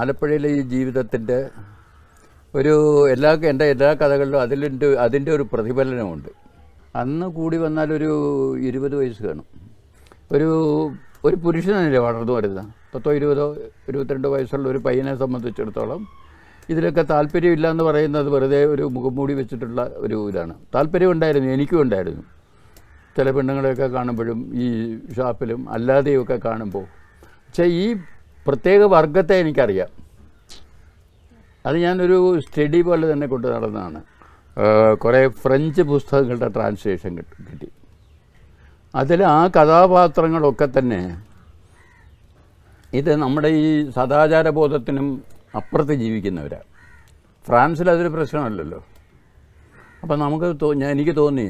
ആലപ്പുഴയിലെ ഈ ജീവിതത്തിൻ്റെ ഒരു എല്ലാ എൻ്റെ എല്ലാ കഥകളിലും അതിലിൻ്റെ അതിൻ്റെ ഒരു പ്രതിഫലനമുണ്ട് അന്ന് കൂടി വന്നാൽ ഒരു ഇരുപത് വയസ്സ് കാണും ഒരു ഒരു പുരുഷനല്ലേ വളർന്നു വരുന്നത് പത്തോ ഇരുപതോ ഇരുപത്തിരണ്ടോ വയസ്സുള്ള ഒരു പയ്യനെ സംബന്ധിച്ചിടത്തോളം ഇതിലൊക്കെ താല്പര്യമില്ല എന്ന് പറയുന്നത് വെറുതെ ഒരു മൂടി വെച്ചിട്ടുള്ള ഒരു ഇതാണ് ഉണ്ടായിരുന്നു എനിക്കും ഉണ്ടായിരുന്നു ചില പെണ്ണുങ്ങളെയൊക്കെ കാണുമ്പോഴും ഈ ഷാപ്പിലും അല്ലാതെയൊക്കെ കാണുമ്പോൾ പക്ഷേ ഈ പ്രത്യേക വർഗത്തെ എനിക്കറിയാം അത് ഞാനൊരു സ്റ്റഡി പോലെ തന്നെ കൊണ്ട് നടന്നതാണ് കുറേ ഫ്രഞ്ച് പുസ്തകങ്ങളുടെ ട്രാൻസ്ലേഷൻ കിട്ടി അതിൽ ആ കഥാപാത്രങ്ങളൊക്കെ തന്നെ ഇത് നമ്മുടെ ഈ സദാചാരബോധത്തിനും അപ്പുറത്ത് ജീവിക്കുന്നവരാണ് ഫ്രാൻസിൽ അതൊരു പ്രശ്നമല്ലല്ലോ അപ്പം നമുക്ക് തോ എനിക്ക് തോന്നി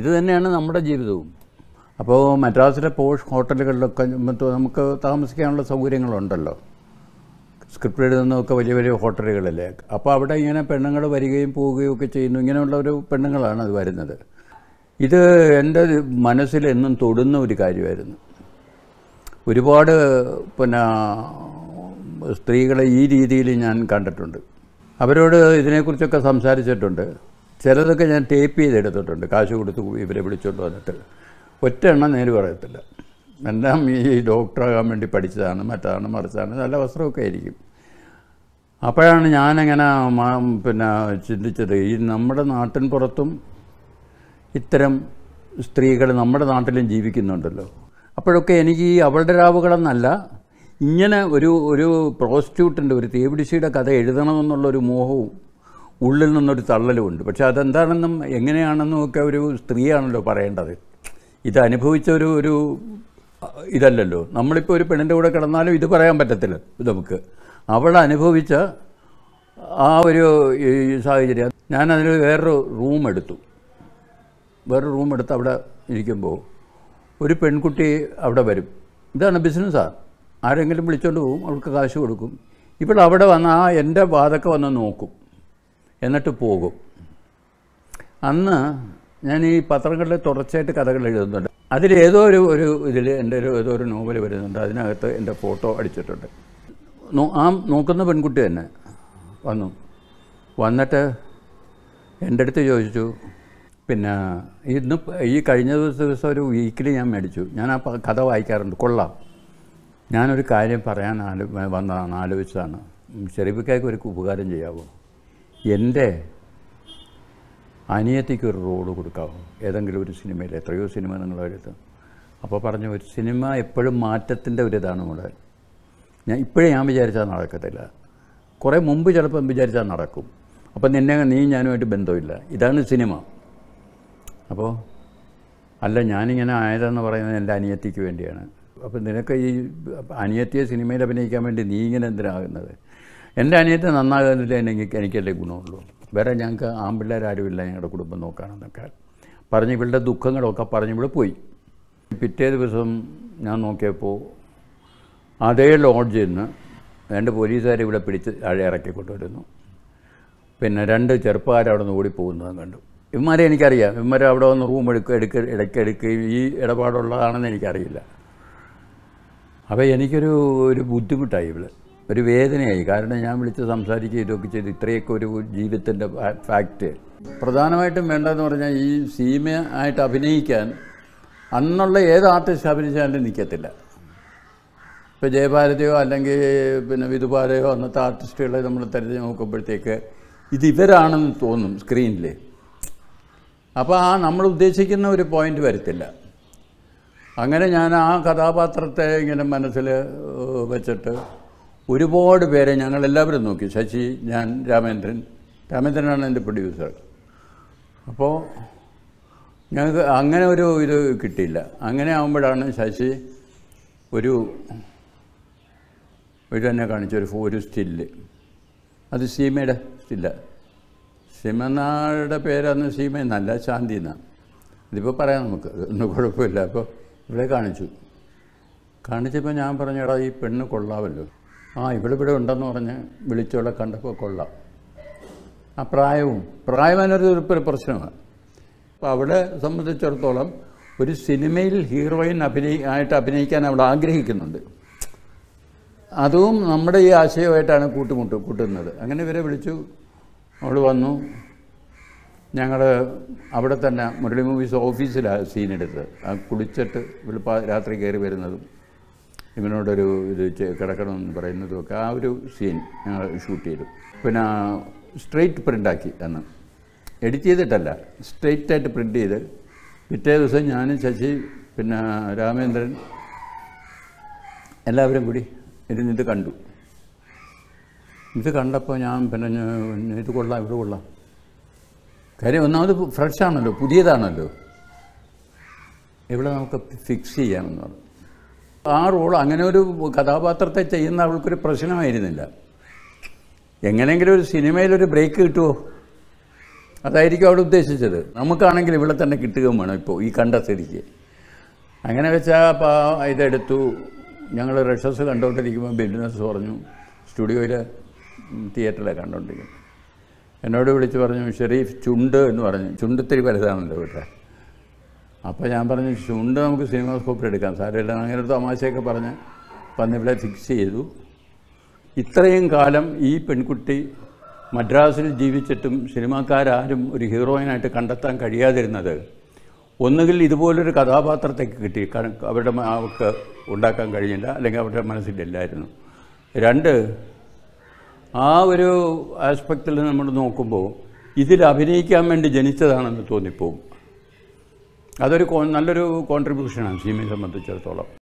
ഇത് തന്നെയാണ് നമ്മുടെ ജീവിതവും അപ്പോൾ മദ്രാസിലെ പോഷ് ഹോട്ടലുകളിലൊക്കെ നമുക്ക് താമസിക്കാനുള്ള സൗകര്യങ്ങളുണ്ടല്ലോ സ്ക്രിപ്റ്റ് എഴുതുന്നതൊക്കെ വലിയ വലിയ ഹോട്ടലുകളല്ലേ അപ്പോൾ അവിടെ ഇങ്ങനെ പെണ്ണുങ്ങൾ വരികയും പോവുകയും ഒക്കെ ചെയ്യുന്നു ഇങ്ങനെയുള്ള ഒരു പെണ്ണുങ്ങളാണ് അത് വരുന്നത് ഇത് എൻ്റെ മനസ്സിൽ എന്നും തൊടുന്ന ഒരു കാര്യമായിരുന്നു ഒരുപാട് പിന്നെ സ്ത്രീകളെ ഈ രീതിയിൽ ഞാൻ കണ്ടിട്ടുണ്ട് അവരോട് ഇതിനെക്കുറിച്ചൊക്കെ സംസാരിച്ചിട്ടുണ്ട് ചിലതൊക്കെ ഞാൻ ടേപ്പ് ചെയ്തെടുത്തിട്ടുണ്ട് കാശ് കൊടുത്ത് ഇവരെ വിളിച്ചുകൊണ്ട് വന്നിട്ട് ഒറ്റ എണ്ണം നേര് പറയത്തില്ല എല്ലാം ഈ ഡോക്ടറാകാൻ വേണ്ടി പഠിച്ചതാണ് മറ്റാണ് മറിച്ചാണ് നല്ല വസ്ത്രമൊക്കെ ആയിരിക്കും അപ്പോഴാണ് ഞാനങ്ങനെ പിന്നെ ചിന്തിച്ചത് ഈ നമ്മുടെ നാട്ടിൻ പുറത്തും ഇത്തരം സ്ത്രീകൾ നമ്മുടെ നാട്ടിലും ജീവിക്കുന്നുണ്ടല്ലോ അപ്പോഴൊക്കെ എനിക്ക് ഈ അവളുടെ രാവുകളെന്നല്ല ഇങ്ങനെ ഒരു ഒരു പ്രോസ്റ്റിറ്റ്യൂട്ടിൻ്റെ ഒരു തേവിടിശിയുടെ കഥ എഴുതണമെന്നുള്ളൊരു മോഹവും ഉള്ളിൽ നിന്നൊരു തള്ളലുമുണ്ട് പക്ഷെ അതെന്താണെന്നും എങ്ങനെയാണെന്നും ഒക്കെ ഒരു സ്ത്രീയാണല്ലോ പറയേണ്ടത് ഇത് അനുഭവിച്ച ഒരു ഒരു ഇതല്ലല്ലോ നമ്മളിപ്പോൾ ഒരു പെണ്ണിൻ്റെ കൂടെ കിടന്നാലും ഇത് പറയാൻ പറ്റത്തില്ല നമുക്ക് അവൾ അനുഭവിച്ച ആ ഒരു സാഹചര്യം അതിൽ വേറൊരു റൂം എടുത്തു വേറൊരു റൂം എടുത്ത് അവിടെ ഇരിക്കുമ്പോൾ ഒരു പെൺകുട്ടി അവിടെ വരും ഇതാണ് ബിസിനസ്സാണ് ആരെങ്കിലും വിളിച്ചുകൊണ്ട് പോകും അവൾക്ക് കാശ് കൊടുക്കും ഇപ്പോൾ അവിടെ വന്ന് ആ എൻ്റെ വാതൊക്കെ വന്ന് നോക്കും എന്നിട്ട് പോകും അന്ന് ഞാൻ ഈ പത്രങ്ങളിൽ തുടർച്ചയായിട്ട് കഥകൾ എഴുതുന്നുണ്ട് അതിലേതോ ഒരു ഒരു ഇതിൽ എൻ്റെ ഒരു ഏതോ ഒരു നോവൽ വരുന്നുണ്ട് അതിനകത്ത് എൻ്റെ ഫോട്ടോ അടിച്ചിട്ടുണ്ട് ആ നോക്കുന്ന പെൺകുട്ടി തന്നെ വന്നു വന്നിട്ട് എൻ്റെ അടുത്ത് ചോദിച്ചു പിന്നെ ഇന്ന് ഈ കഴിഞ്ഞ ദിവസം ഒരു വീക്കിലി ഞാൻ മേടിച്ചു ഞാൻ ആ കഥ വായിക്കാറുണ്ട് കൊള്ളാം ഞാനൊരു കാര്യം പറയാൻ ആലോ വന്നതാണ് ആലോചിച്ചതാണ് ഷെരീഫിക്കായ്ക്ക് ഒരു ഉപകാരം ചെയ്യാവോ എൻ്റെ അനിയത്തിക്ക് ഒരു റോള് കൊടുക്കാവോ ഏതെങ്കിലും ഒരു സിനിമയിൽ എത്രയോ സിനിമ നിങ്ങൾ എടുത്ത് അപ്പോൾ പറഞ്ഞു ഒരു സിനിമ എപ്പോഴും മാറ്റത്തിൻ്റെ ഒരു ഇതാണ് നമ്മുടെ ഞാൻ ഇപ്പോഴേ ഞാൻ വിചാരിച്ചാൽ നടക്കത്തില്ല കുറേ മുമ്പ് ചിലപ്പം വിചാരിച്ചാൽ നടക്കും അപ്പം നിന്നെ നീ ഞാനുമായിട്ട് ബന്ധമില്ല ഇതാണ് സിനിമ അപ്പോൾ അല്ല ഞാനിങ്ങനെ ആയതെന്ന് പറയുന്നത് എൻ്റെ അനിയത്തിക്ക് വേണ്ടിയാണ് അപ്പം നിനക്ക് ഈ അനിയത്തിയെ സിനിമയിൽ അഭിനയിക്കാൻ വേണ്ടി നീ ഇങ്ങനെ എന്തിനാകുന്നത് എൻ്റെ അനിയത്തെ നന്നാകുന്നില്ല എനിക്ക് എനിക്കല്ലേ ഗുണമുള്ളൂ വേറെ ഞങ്ങൾക്ക് ആമ്പിള്ളേരാരുമില്ല ഞങ്ങളുടെ കുടുംബം നോക്കാനെന്നൊക്കെ പറഞ്ഞ് ഇവളുടെ ദുഃഖങ്ങളൊക്കെ പറഞ്ഞ് ഇവിടെ പോയി പിറ്റേ ദിവസം ഞാൻ നോക്കിയപ്പോൾ അതേ ലോഡ്ജിൽ നിന്ന് രണ്ട് പോലീസുകാർ ഇവിടെ പിടിച്ച് അഴ ഇറക്കി കൊണ്ടുവരുന്നു പിന്നെ രണ്ട് ചെറുപ്പക്കാർ അവിടെ നിന്ന് ഓടിപ്പോകുന്നതും കണ്ടു ഇവന്മാരെ എനിക്കറിയാം ഇവന്മാരെ അവിടെ വന്ന് റൂം എടുക്കുക എടുക്ക ഇടയ്ക്കെടുക്കുകയും ഈ ഇടപാടുള്ളതാണെന്ന് എനിക്കറിയില്ല അപ്പോൾ എനിക്കൊരു ഒരു ബുദ്ധിമുട്ടായി ഇവിടെ ഒരു വേദനയായി കാരണം ഞാൻ വിളിച്ച് സംസാരിച്ച് ഇതൊക്കെ ചെയ്ത് ഇത്രയൊക്കെ ഒരു ജീവിതത്തിൻ്റെ ഫാക്റ്റ് പ്രധാനമായിട്ടും വേണ്ടതെന്ന് പറഞ്ഞാൽ ഈ സീമ ആയിട്ട് അഭിനയിക്കാൻ അന്നുള്ള ഏത് ആർട്ടിസ്റ്റ് അഭിനയിച്ചാലും നിൽക്കത്തില്ല ഇപ്പോൾ ജയഭാരതിയോ അല്ലെങ്കിൽ പിന്നെ വിധുപാലയോ അന്നത്തെ ആർട്ടിസ്റ്റുകളെ നമ്മൾ തിരഞ്ഞു നോക്കുമ്പോഴത്തേക്ക് ഇത് ഇവരാണെന്ന് തോന്നും സ്ക്രീനിൽ അപ്പോൾ ആ നമ്മൾ ഉദ്ദേശിക്കുന്ന ഒരു പോയിന്റ് വരത്തില്ല അങ്ങനെ ഞാൻ ആ കഥാപാത്രത്തെ ഇങ്ങനെ മനസ്സിൽ വെച്ചിട്ട് ഒരുപാട് പേരെ ഞങ്ങൾ എല്ലാവരും നോക്കി ശശി ഞാൻ രാമേന്ദ്രൻ രാമേന്ദ്രനാണ് എൻ്റെ പ്രൊഡ്യൂസർ അപ്പോൾ ഞങ്ങൾക്ക് അങ്ങനെ ഒരു ഇത് കിട്ടിയില്ല അങ്ങനെ ആകുമ്പോഴാണ് ശശി ഒരു ഒരു തന്നെ കാണിച്ച ഒരു ഒരു സ്റ്റില്ല് അത് സീമയുടെ സ്റ്റില്ല സീമനാളുടെ പേരന്ന് സീമ എന്നല്ല ശാന്തി എന്നാണ് ഇതിപ്പോൾ പറയാം നമുക്ക് ഒന്നും കുഴപ്പമില്ല അപ്പോൾ ഇവിടെ കാണിച്ചു കാണിച്ചപ്പോൾ ഞാൻ പറഞ്ഞടാ ഈ പെണ്ണ് കൊള്ളാമല്ലോ ആ ഇവിടെ ഉണ്ടെന്ന് പറഞ്ഞ് വിളിച്ചോളെ കണ്ടപ്പോൾ കൊള്ളാം ആ പ്രായവും പ്രായം അതിനൊരു പ്രശ്നമാണ് അപ്പോൾ അവിടെ സംബന്ധിച്ചിടത്തോളം ഒരു സിനിമയിൽ ഹീറോയിൻ അഭിനയി ആയിട്ട് അഭിനയിക്കാൻ അവൾ ആഗ്രഹിക്കുന്നുണ്ട് അതും നമ്മുടെ ഈ ആശയമായിട്ടാണ് കൂട്ടുമുട്ട് കൂട്ടുന്നത് അങ്ങനെ ഇവരെ വിളിച്ചു അവൾ വന്നു ഞങ്ങൾ അവിടെ തന്നെ മുരളി മൂവീസ് ഓഫീസിലാണ് സീനെടുത്തത് ആ കുളിച്ചിട്ട് വെളുപ്പ രാത്രി കയറി വരുന്നതും ഇവനോടൊരു ഇത് കിടക്കണമെന്ന് പറയുന്നതുമൊക്കെ ആ ഒരു സീൻ ഞങ്ങൾ ഷൂട്ട് ചെയ്തു പിന്നെ സ്ട്രെയിറ്റ് പ്രിൻ്റാക്കി അന്ന് എഡിറ്റ് ചെയ്തിട്ടല്ല സ്ട്രെയിറ്റ് ആയിട്ട് പ്രിൻ്റ് ചെയ്ത് പിറ്റേ ദിവസം ഞാൻ ശശി പിന്നെ രാമേന്ദ്രൻ എല്ലാവരും കൂടി ഇരുന്നിത് കണ്ടു ഇത് കണ്ടപ്പോൾ ഞാൻ പിന്നെ ഇത് കൊള്ളാം ഇവിടെ കൊള്ളാം കാര്യം ഒന്നാമത് ഫ്രഷാണല്ലോ പുതിയതാണല്ലോ ഇവിടെ നമുക്ക് ഫിക്സ് ചെയ്യാമെന്ന് പറഞ്ഞു ആ റോൾ അങ്ങനെ ഒരു കഥാപാത്രത്തെ ചെയ്യുന്ന അവൾക്കൊരു പ്രശ്നമായിരുന്നില്ല എങ്ങനെയെങ്കിലും ഒരു സിനിമയിലൊരു ബ്രേക്ക് കിട്ടുമോ അതായിരിക്കും അവൾ ഉദ്ദേശിച്ചത് നമുക്കാണെങ്കിൽ ഇവിടെ തന്നെ കിട്ടുകയും വേണം ഇപ്പോൾ ഈ കണ്ട സ്ഥിതിക്ക് അങ്ങനെ വെച്ചാൽ അപ്പോൾ ഇതെടുത്തു ഞങ്ങൾ റഷസ് കണ്ടുകൊണ്ടിരിക്കുമ്പോൾ ബിൽഡിനസ് പറഞ്ഞു സ്റ്റുഡിയോയിൽ തിയേറ്ററിലെ കണ്ടുകൊണ്ടിരിക്കുന്നു എന്നോട് വിളിച്ച് പറഞ്ഞു ഷെരീഫ് ചുണ്ട് എന്ന് പറഞ്ഞു ചുണ്ടിത്തിരി വലുതാണല്ലോ വീട്ടിലെ അപ്പോൾ ഞാൻ പറഞ്ഞു ചുണ്ട് നമുക്ക് സിനിമാസ്കോപ്പിൽ എടുക്കാം സാരമില്ല അങ്ങനെ ഒരു തമാശയൊക്കെ പറഞ്ഞ് വന്നിവിടെ ഫിക്സ് ചെയ്തു ഇത്രയും കാലം ഈ പെൺകുട്ടി മദ്രാസിൽ ജീവിച്ചിട്ടും സിനിമാക്കാരും ഒരു ഹീറോയിനായിട്ട് കണ്ടെത്താൻ കഴിയാതിരുന്നത് ഒന്നുകിൽ ഇതുപോലൊരു കഥാപാത്രത്തെ കിട്ടി അവരുടെ അവർക്ക് ഉണ്ടാക്കാൻ കഴിഞ്ഞില്ല അല്ലെങ്കിൽ അവരുടെ മനസ്സിലില്ലായിരുന്നു രണ്ട് ആ ഒരു ആസ്പെക്റ്റിൽ നമ്മൾ നോക്കുമ്പോൾ ഇതിൽ അഭിനയിക്കാൻ വേണ്ടി ജനിച്ചതാണെന്ന് തോന്നിപ്പോവും അതൊരു നല്ലൊരു കോൺട്രിബ്യൂഷനാണ് സിമിയെ സംബന്ധിച്ചിടത്തോളം